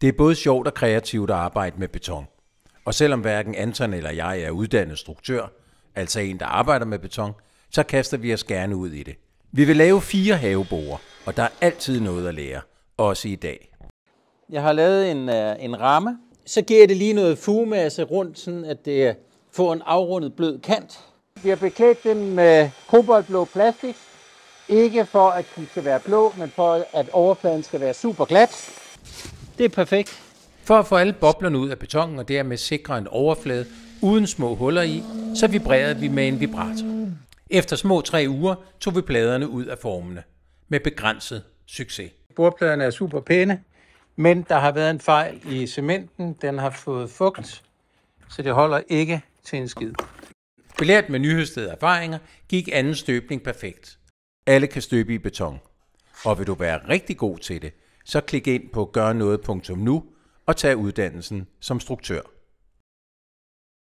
Det er både sjovt og kreativt at arbejde med beton. Og selvom hverken Anton eller jeg er uddannet struktør, altså en, der arbejder med beton, så kaster vi os gerne ud i det. Vi vil lave fire haveboer, og der er altid noget at lære, også i dag. Jeg har lavet en, øh, en ramme, så giver det lige noget fugemasse rundt, sådan at det øh, får en afrundet blød kant. Vi har beklædt dem med koboldblå plastik, ikke for at de skal være blå, men for at overfladen skal være super glat. Det er perfekt. For at få alle boblerne ud af betongen og dermed sikre en overflade uden små huller i, så vibrerede vi med en vibrator. Efter små tre uger tog vi pladerne ud af formene. Med begrænset succes. Bordpladerne er super pæne, men der har været en fejl i cementen. Den har fået fugt, så det holder ikke til en skid. Belært med nyhøstede erfaringer gik anden støbning perfekt. Alle kan støbe i beton. Og vil du være rigtig god til det, så klik ind på gørnoget.nu og tag uddannelsen som struktør.